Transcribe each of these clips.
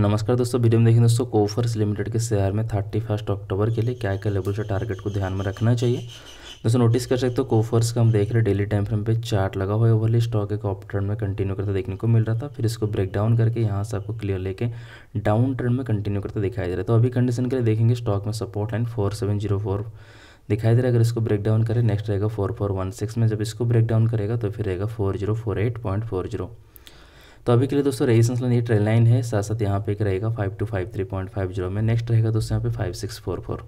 नमस्कार दोस्तों वीडियो में देखें दोस्तों कोफर्स लिमिटेड के शेयर में थर्टी फर्स्ट अक्टूबर के लिए क्या क्या लेवल से टारगेट को ध्यान में रखना चाहिए दोस्तों नोटिस कर सकते हो कोफर्स का हम देख रहे हैं डेली टाइम फ्रेम पे चार्ट लगा हुआ है ओवरली स्टॉक एक ऑप ट्रेंड में कंटिन्यू करता देखने को मिल रहा था फिर इसको ब्रेक डाउन करके यहाँ से आपको क्लियर लेके डाउन ट्रेंड में कंटिन्यू करता दिखाई दे रहा है तो अभी कंडीशन के लिए देखेंगे स्टॉक में support line four seven zero four दिखाई दे रहा है अगर इसको ब्रेक डाउन करें नेक्स्ट रहेगा फोर फोर वन सिक्स में जब इसको ब्रेक डाउन करेगा तो फिर रहेगा four zero four eight point four zero तो अभी के लिए दोस्तों रेजिस्टेंस लाइन ये ट्रेन लाइन है साथ साथ यहाँ पे एक रहेगा five two five three point five zero में नेक्स्ट रहेगा दोस्तों यहाँ पे फाइव सिक्स फोर फोर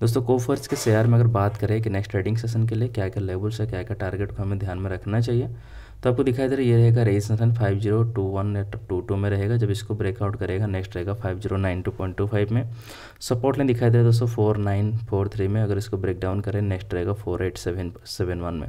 दोस्तों कोफर्स के शेयर में अगर बात करें कि नेक्स्ट ट्रेडिंग सेशन के लिए क्या क्या लेवल्स है क्या क्या टारगेट को हमें ध्यान में रखना चाहिए तो आपको दिखाई दे रहा है ये रहेगा resistance line five zero two one या टू टू में रहेगा जब इसको ब्रेकआउट करेगा नेक्स्ट रहेगा five zero nine two point two five में सपोर्ट लाइन दिखाई दे रहा है दोस्तों फोर नाइन फोर थ्री में अगर इसको ब्रेक डाउन करें नेक्स्ट रहेगा four eight seven seven one में